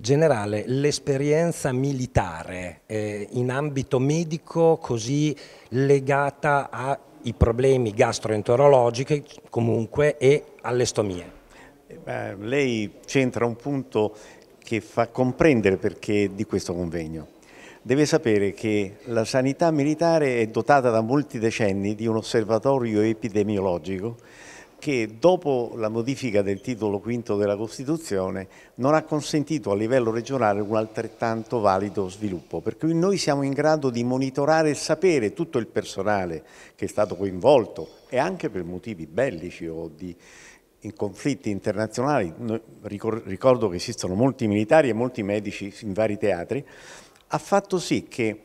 Generale, l'esperienza militare eh, in ambito medico così legata ai problemi gastroenterologici comunque e alle stomie. Eh, lei centra un punto che fa comprendere perché di questo convegno. Deve sapere che la sanità militare è dotata da molti decenni di un osservatorio epidemiologico che dopo la modifica del titolo V della Costituzione non ha consentito a livello regionale un altrettanto valido sviluppo, per cui noi siamo in grado di monitorare e sapere tutto il personale che è stato coinvolto e anche per motivi bellici o di in conflitti internazionali, ricordo che esistono molti militari e molti medici in vari teatri, ha fatto sì che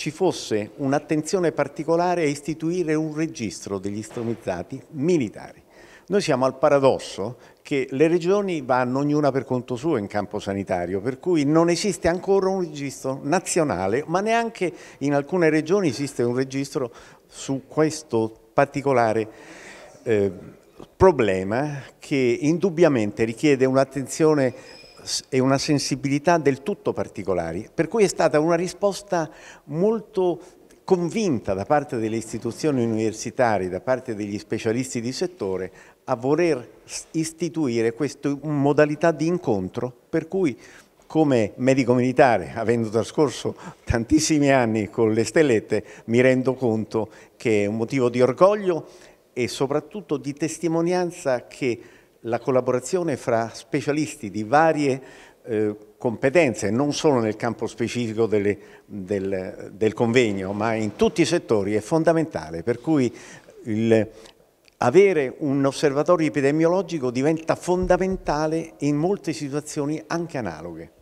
ci fosse un'attenzione particolare a istituire un registro degli stromizzati militari. Noi siamo al paradosso che le regioni vanno ognuna per conto suo in campo sanitario, per cui non esiste ancora un registro nazionale, ma neanche in alcune regioni esiste un registro su questo particolare eh, problema che indubbiamente richiede un'attenzione e una sensibilità del tutto particolari, per cui è stata una risposta molto convinta da parte delle istituzioni universitarie, da parte degli specialisti di settore, a voler istituire questa modalità di incontro per cui come medico militare, avendo trascorso tantissimi anni con le stellette, mi rendo conto che è un motivo di orgoglio e soprattutto di testimonianza che la collaborazione fra specialisti di varie eh, competenze, non solo nel campo specifico delle, del, del, convegno, ma in tutti i settori è fondamentale, per cui il, avere un osservatorio epidemiologico diventa fondamentale in molte situazioni anche analoghe.